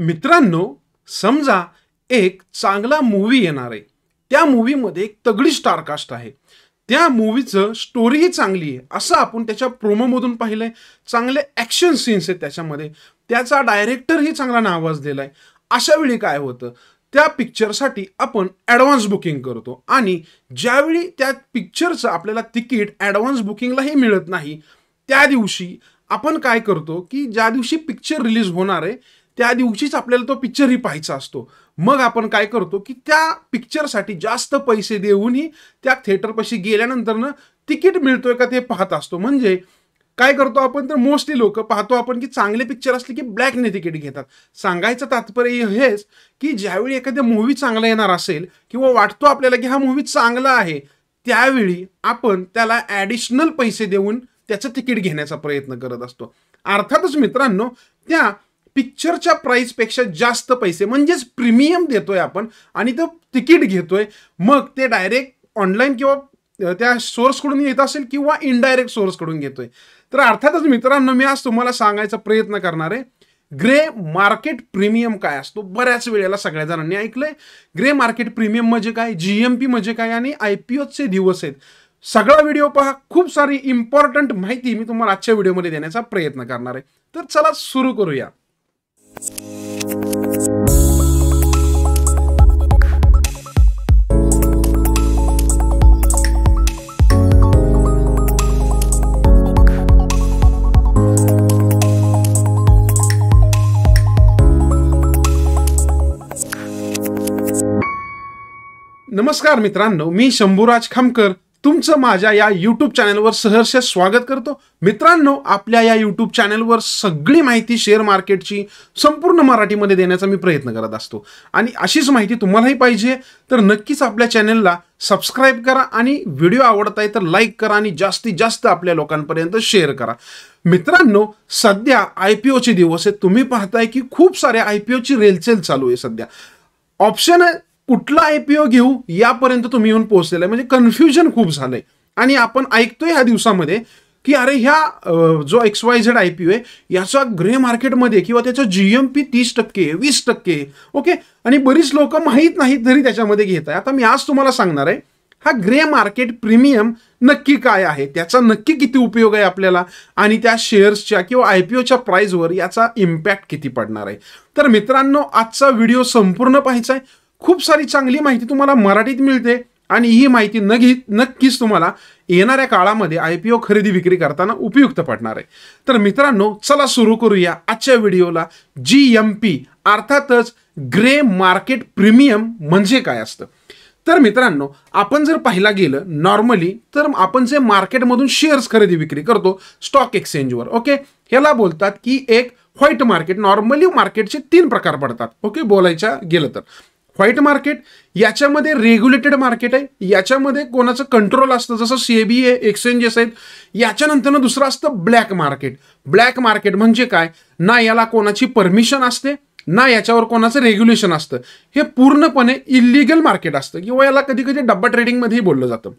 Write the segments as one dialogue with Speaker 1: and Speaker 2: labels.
Speaker 1: मित्रांनो समजा एक चांगला मूवी येणार आहे त्या मूवीमध्ये एक तगडी स्टारकास्ट आहे त्या मूवीचं स्टोरीही चांगली आहे असं आपण त्याच्या प्रोमोमधून पाहिलं आहे चांगले ॲक्शन सीन्स आहेत त्याच्यामध्ये त्याचा डायरेक्टरही चांगला नावाजलेला आहे अशा वेळी काय होतं त्या पिक्चरसाठी आपण ॲडव्हान्स बुकिंग करतो आणि ज्यावेळी त्या पिक्चरचं आपल्याला तिकीट ॲडव्हान्स बुकिंगलाही मिळत नाही त्या दिवशी आपण काय करतो की ज्या दिवशी पिक्चर रिलीज होणार आहे त्या दिवशीच आपल्याला तो पिक्चरही पाहायचा असतो मग आपण काय करतो की त्या पिक्चरसाठी जास्त पैसे देऊनही त्या थिएटरपाशी गेल्यानंतरनं तिकीट मिळतोय का ते पाहत असतो म्हणजे काय करतो आपण तर मोस्टली लोक पाहतो आपण की चांगले पिक्चर असले की ब्लॅकने तिकीट घेतात सांगायचं तात्पर्य हेच की ज्यावेळी एखाद्या मूव्ही चांगला येणार असेल किंवा वाटतो आपल्याला की हा मूव्ही चांगला आहे त्यावेळी आपण त्याला ॲडिशनल पैसे देऊन त्याचं तिकीट घेण्याचा प्रयत्न करत असतो अर्थातच मित्रांनो त्या पिक्चरच्या प्राईसपेक्षा जास्त पैसे म्हणजेच प्रीमियम देतोय आपण आणि तो तिकीट घेतोय मग ते डायरेक्ट ऑनलाईन किंवा त्या सोर्सकडून येत असेल किंवा इनडायरेक्ट सोर्सकडून घेतोय तर अर्थातच मित्रांनो मी आज तुम्हाला सांगायचा प्रयत्न करणार आहे ग्रे मार्केट प्रीमियम काय असतो बऱ्याच वेळेला सगळ्या जणांनी ऐकलंय ग्रे मार्केट प्रीमियम म्हणजे काय जी एम पी म्हणजे काय आणि आय पी ओचे दिवस आहेत सगळा व्हिडिओ पहा खूप सारी इम्पॉर्टंट माहिती मी तुम्हाला आजच्या व्हिडिओमध्ये देण्याचा प्रयत्न करणार आहे तर चला सुरू करूया नमस्कार मित्रांनो मी शंभूराज खामकर तुमचं माझ्या या यूट्यूब चॅनलवर सहर्ष स्वागत करतो मित्रांनो आपल्या या यूट्यूब चॅनलवर सगळी माहिती शेअर मार्केटची संपूर्ण मराठीमध्ये देण्याचा मी प्रयत्न करत असतो आणि अशीच माहिती तुम्हालाही पाहिजे तर नक्कीच आपल्या चॅनलला सबस्क्राईब करा आणि व्हिडिओ आवडत आहे तर लाईक करा आणि जास्तीत जास्त आपल्या लोकांपर्यंत शेअर करा मित्रांनो सध्या आय पी ओचे दिवस आहेत तुम्ही पाहताय की खूप साऱ्या आय पी ओची रेलचेल चालू आहे सध्या ऑप्शन कुठला आय पी ओ घेऊ यापर्यंत तुम्ही येऊन पोहोचलेला आहे म्हणजे कन्फ्युजन खूप झालंय आणि आपण ऐकतोय ह्या दिवसामध्ये की अरे ह्या जो X Y Z I P O आहे याचा ग्रे मार्केटमध्ये किंवा त्याचा जी एम पी तीस टक्के वीस टक्के ओके आणि बरीच लोक माहीत नाहीत तरी त्याच्यामध्ये घेत आहे आता मी आज तुम्हाला सांगणार आहे हा ग्रे मार्केट प्रीमियम नक्की काय आहे त्याचा नक्की किती उपयोग आहे आपल्याला आणि त्या शेअर्सच्या किंवा आय पी ओच्या प्राईजवर याचा इम्पॅक्ट किती पडणार आहे तर मित्रांनो आजचा व्हिडिओ संपूर्ण पाहायचा आहे खूप सारी चांगली माहिती तुम्हाला मराठीत मिळते आणि ही माहिती न नक्कीच तुम्हाला येणाऱ्या काळामध्ये आय पी ओ खरेदी विक्री करताना उपयुक्त पडणार आहे तर मित्रांनो चला सुरू करूया आजच्या व्हिडिओला जी एम पी अर्थातच ग्रे मार्केट प्रीमियम म्हणजे काय असतं तर मित्रांनो आपण जर पाहिला गेलं नॉर्मली तर आपण जे मार्केटमधून शेअर्स खरेदी विक्री करतो स्टॉक एक्सचेंजवर ओके ह्याला बोलतात की एक व्हाईट मार्केट नॉर्मली मार्केटचे तीन प्रकार पडतात ओके बोलायच्या गेलं तर व्हाईट मार्केट याच्यामध्ये रेग्युलेटेड मार्केट आहे याच्यामध्ये कोणाचं कंट्रोल असतं जसं सीएबी आहे एक्सचेंजेस आहेत याच्यानंतरनं दुसरं असतं ब्लॅक मार्केट ब्लॅक मार्केट म्हणजे काय ना याला कोणाची परमिशन असते ना याच्यावर कोणाचं रेग्युलेशन असतं हे पूर्णपणे इलिगल मार्केट असतं किंवा याला कधी कधी डब्बा ट्रेडिंगमध्येही बोललं जातं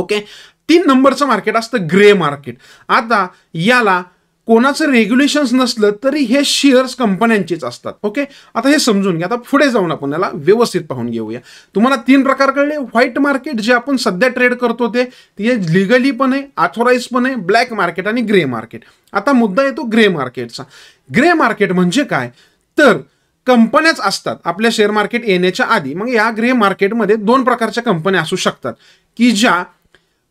Speaker 1: ओके तीन नंबरचं मार्केट असतं ग्रे मार्केट आता याला कोणाचं रेग्युलेशन्स नसलं तरी हे शेअर्स कंपन्यांचेच असतात ओके आता हे समजून घ्या आता पुढे जाऊन आपण याला व्यवस्थित पाहून घेऊया तुम्हाला तीन प्रकार कळले व्हाईट मार्केट जे आपण सध्या ट्रेड करतो ते हे लिगली पण आहे ऑथोराईज पण आहे ब्लॅक मार्केट आणि ग्रे मार्केट आता मुद्दा येतो ग्रे मार्केटचा ग्रे मार्केट म्हणजे काय तर कंपन्याच असतात आपल्या शेअर मार्केट येण्याच्या आधी मग या ग्रे मार्केटमध्ये दोन प्रकारच्या कंपन्या असू शकतात की ज्या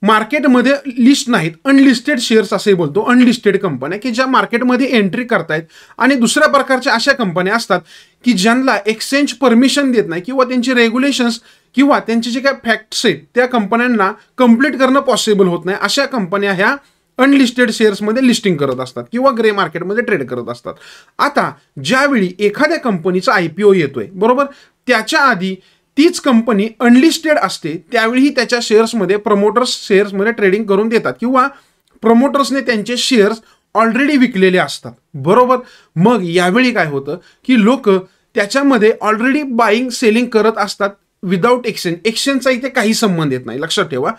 Speaker 1: मार्केटमध्ये लिस्ट नाहीत अनलिस्टेड शेअर्स असे बोलतो अनलिस्टेड कंपन्या की ज्या मार्केटमध्ये एंट्री करतायत आणि दुसऱ्या प्रकारच्या अशा कंपन्या असतात की ज्यांना एक्सचेंज परमिशन देत नाही किंवा त्यांचे रेग्युलेशन्स किंवा त्यांचे जे काही फॅक्ट्स आहेत त्या कंपन्यांना कंप्लीट करणं पॉसिबल होत नाही अशा कंपन्या ह्या अनलिस्टेड शेअर्समध्ये लिस्टिंग करत असतात किंवा ग्रे मार्केटमध्ये ट्रेड करत असतात आता ज्यावेळी एखाद्या कंपनीचा आय पी ओ येतोय बरोबर त्याच्या आधी तीच कंपनी अनलिस्टेड असते त्यावेळीही त्याच्या शेअर्समध्ये प्रमोटर्स शेअर्समध्ये ट्रेडिंग करून देतात किंवा प्रमोटर्सने त्यांचे शेअर्स ऑलरेडी विकलेले असतात बरोबर मग यावेळी काय होतं की लोक त्याच्यामध्ये ऑलरेडी बाईंग सेलिंग करत असतात विदाऊट एक्सचेंज एक्सचेंजचा इथे काही संबंध येत नाही लक्षात ठेवा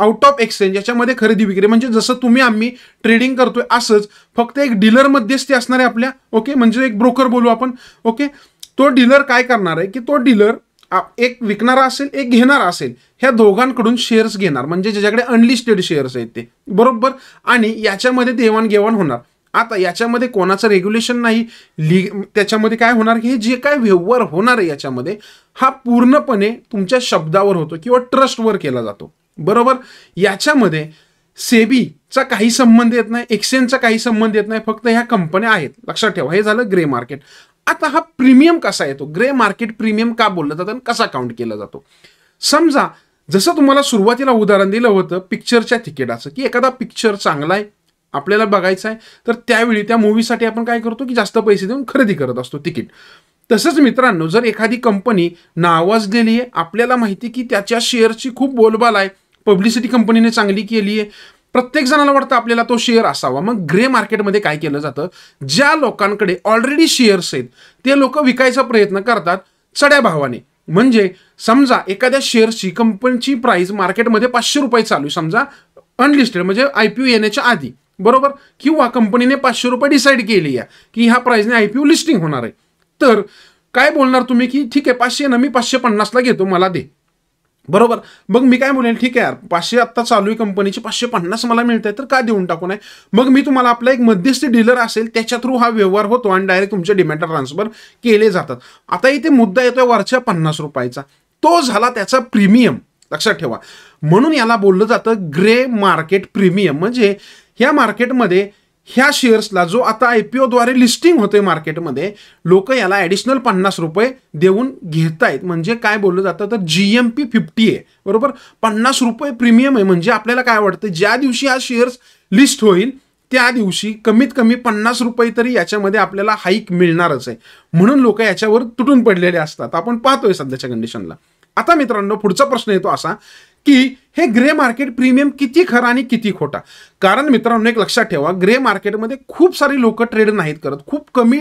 Speaker 1: आउट ऑफ एक्सचेंज याच्यामध्ये खरेदी विक्री म्हणजे जसं तुम्ही आम्ही ट्रेडिंग करतोय असंच फक्त एक डीलर मध्यस्थी असणार आहे आपल्या ओके म्हणजे एक ब्रोकर बोलू आपण ओके तो डीलर काय करणार आहे की तो डीलर एक विकणारा असेल एक घेणारा असेल ह्या दोघांकडून शेअर्स घेणार म्हणजे ज्याच्याकडे अनलिस्टेड शेअर्स आहेत ते बरोबर आणि याच्यामध्ये देवाणघेवाण होणार आता याच्यामध्ये कोणाचं रेग्युलेशन नाही लि त्याच्यामध्ये काय होणार हे जे काय व्यवहार होणार आहे याच्यामध्ये हा पूर्णपणे तुमच्या शब्दावर होतो किंवा ट्रस्टवर केला जातो बरोबर याच्यामध्ये सेबीचा काही संबंध येत नाही एक्सचेंजचा काही संबंध येत नाही फक्त ह्या कंपन्या आहेत लक्षात ठेवा हे झालं ग्रे मार्केट आता हा प्रीमियम कसा येतो ग्रे मार्केट प्रीमियम का बोललं जातं आणि कसा काउंट केला जातो समजा जसं तुम्हाला सुरुवातीला उदाहरण दिलं होतं पिक्चरच्या तिकिटाचं की एखादा पिक्चर चांगला आहे आपल्याला बघायचा आहे तर त्यावेळी त्या मूवीसाठी आपण काय करतो की जास्त पैसे देऊन खरेदी करत असतो तिकीट तसंच मित्रांनो जर एखादी कंपनी नावाजलेली आहे आपल्याला माहिती की त्याच्या शेअरची खूप बोलबाल आहे पब्लिसिटी कंपनीने चांगली केली आहे प्रत्येक जणाला वाटतं आपल्याला तो शेअर असावा मग ग्रे मार्केटमध्ये काय केलं जातं ज्या लोकांकडे ऑलरेडी शेअर्स आहेत ते लोक विकायचा प्रयत्न करतात चढ्या भावाने म्हणजे समजा एखाद्या शेअर्सची कंपनीची प्राइस मार्केटमध्ये पाचशे रुपये चालू आहे समजा अनलिस्टेड म्हणजे आय पी येण्याच्या आधी बरोबर किंवा कंपनीने पाचशे रुपये डिसाईड केली आहे की ह्या प्राईजने आय पी लिस्टिंग होणार आहे तर काय बोलणार तुम्ही की ठीक आहे पाचशे ना मी पाचशे पन्नासला घेतो मला दे बरोबर मग मी काय बोलेन ठीक आहे यार पाचशे आत्ता चालू आहे कंपनीची पाचशे पन्नास मला मिळत आहे तर का देऊन टाकू नये मग मी तुम्हाला आपला एक मध्यस्थी डीलर असेल त्याच्या थ्रू हा व्यवहार होतो आणि डायरेक्ट तुमचे डिमॅटर ट्रान्सफर केले जातात आता इथे मुद्दा येतोय वरच्या पन्नास रुपयाचा तो झाला त्याचा प्रीमियम लक्षात ठेवा म्हणून याला बोललं जातं ग्रे मार्केट प्रीमियम म्हणजे ह्या मार्केटमध्ये ह्या शेअर्सला जो आता आय पी ओद्वारे लिस्टिंग होते मार्केटमध्ये लोक याला ऍडिशनल पन्नास रुपये देऊन घेत आहेत म्हणजे काय बोललं जातं तर जी एम पी फिफ्टी आहे बरोबर पन्नास रुपये प्रीमियम आहे म्हणजे आपल्याला काय वाटतं ज्या दिवशी हा शेअर्स लिस्ट होईल त्या दिवशी कमीत कमी पन्नास रुपये तरी याच्यामध्ये आपल्याला हाईक मिळणारच आहे म्हणून लोक याच्यावर तुटून पडलेले असतात आपण पाहतोय सध्याच्या कंडिशनला आता मित्रांनो पुढचा प्रश्न येतो असा की हे ग्रे मार्केट प्रीमियम किती खरं आणि किती खोटा कारण मित्रांनो एक लक्षात ठेवा ग्रे मार्केटमध्ये खूप सारी लोक ट्रेड नाहीत करत खूप कमी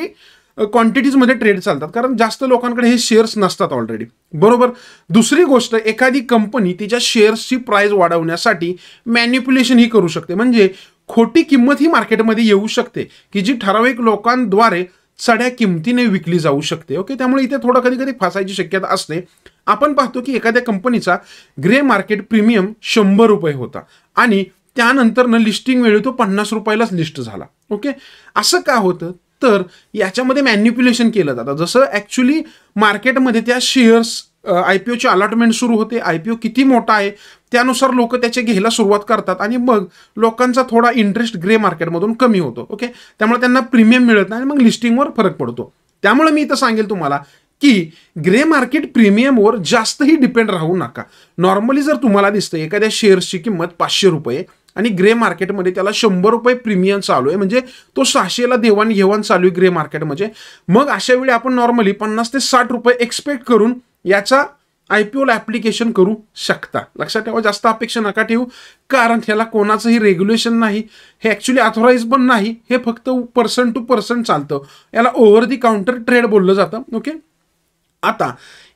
Speaker 1: क्वांटिटीजमध्ये ट्रेड चालतात कारण जास्त लोकांकडे हे शेअर्स नसतात ऑलरेडी बरोबर दुसरी गोष्ट एखादी कंपनी तिच्या शेअर्सची प्राइस वाढवण्यासाठी मॅन्युप्युलेशन ही करू शकते म्हणजे खोटी किंमत ही मार्केटमध्ये येऊ शकते की जी ठराविक लोकांद्वारे चढ्या किमतीने विकली जाऊ शकते ओके त्यामुळे इथे थोडं कधी कधी फासायची शक्यता असते आपण पाहतो की एखाद्या कंपनीचा ग्रे मार्केट प्रीमियम शंभर रुपये होता आणि त्यानंतरनं लिस्टिंग वेळी तो पन्नास रुपयालाच लिस्ट झाला ओके असं का होतं तर याच्यामध्ये मॅन्युप्युलेशन केलं जातं जसं ॲक्च्युली मार्केटमध्ये त्या शेअर्स आय पी ओचे अलॉटमेंट सुरू होते आय पी ओ किती मोठा आहे त्यानुसार लोक त्याचे घ्यायला सुरुवात करतात आणि मग लोकांचा थोडा इंटरेस्ट ग्रे मार्केटमधून कमी होतो ओके त्यामुळे त्यांना प्रीमियम मिळत नाही आणि मग लिस्टिंगवर फरक पडतो त्यामुळे मी इथं सांगेल तुम्हाला की ग्रे मार्केट प्रीमियमवर जास्तही डिपेंड राहू नका नॉर्मली जर तुम्हाला दिसतं एखाद्या शेअर्सची किंमत पाचशे रुपये आणि ग्रे मार्केटमध्ये त्याला शंभर रुपये प्रीमियम चालू आहे म्हणजे तो सहाशेला देवाणघेवाण चालू आहे ग्रे मार्केटमध्ये मग अशा वेळी आपण नॉर्मली पन्नास ते साठ रुपये एक्सपेक्ट करून याचा आय पी ओला ॲप्लिकेशन करू शकता लक्षात ठेवा जास्त अपेक्षा नका ठेवू कारण ह्याला कोणाचंही रेग्युलेशन नाही हे ॲक्च्युली ऑथोराईज पण नाही हे फक्त पर्सन टू पर्सन चालतं याला ओव्हर दी काउंटर ट्रेड बोललं जातं ओके आता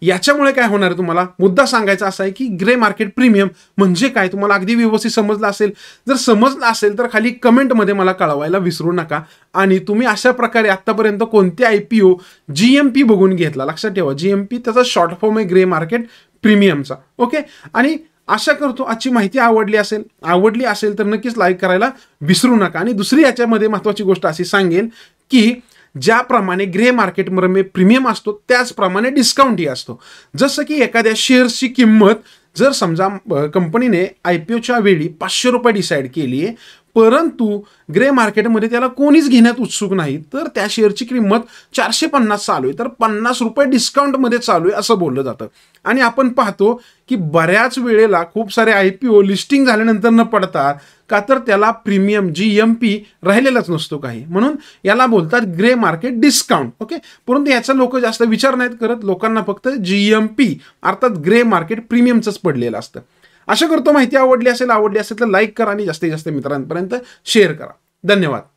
Speaker 1: याच्यामुळे काय होणार आहे तुम्हाला मुद्दा सांगायचा असा आहे की ग्रे मार्केट प्रीमियम म्हणजे काय तुम्हाला अगदी व्यवस्थित समजलं असेल जर समजलं असेल तर खाली कमेंटमध्ये मला कळवायला विसरू नका आणि तुम्ही अशा प्रकारे आत्तापर्यंत कोणते I P O G M P बघून घेतला लक्षात ठेवा जी एम पी त्याचा शॉर्ट फॉर्म आहे ग्रे मार्केट प्रीमियमचा ओके आणि आशा करतो आजची माहिती आवडली असेल आवडली असेल तर नक्कीच लाईक करायला विसरू नका आणि दुसरी याच्यामध्ये महत्त्वाची गोष्ट अशी सांगेल की ज्याप्रमाणे ग्रे मार्केटमध्ये प्रीमियम असतो त्याचप्रमाणे डिस्काउंटही असतो जसं की एखाद्या शेअर्सची किंमत जर समजा कंपनीने आय पी ओच्या वेळी पाचशे रुपये डिसाईड केली परंतु ग्रे मार्केटमध्ये त्याला कोणीच घेण्यात उत्सुक नाही तर त्या शेअरची किंमत चारशे पन्नास चालू आहे तर पन्नास रुपये डिस्काउंटमध्ये चालू आहे असं बोललं जातं आणि आपण पाहतो की बऱ्याच वेळेला खूप सारे आय पी ओ लिस्टिंग झाल्यानंतर न पडतात का तर त्याला प्रीमियम जी एम पी राहिलेलाच नसतो काही म्हणून याला बोलतात ग्रे मार्केट डिस्काउंट ओके परंतु याचा लोक जास्त विचार नाहीत करत लोकांना फक्त जी एम पी अर्थात ग्रे मार्केट प्रीमियमचंच पडलेलं असतं आशा करतो माहिती आवडली असेल आवडली असेल तर लाईक करा आणि जास्तीत जास्त मित्रांपर्यंत शेअर करा धन्यवाद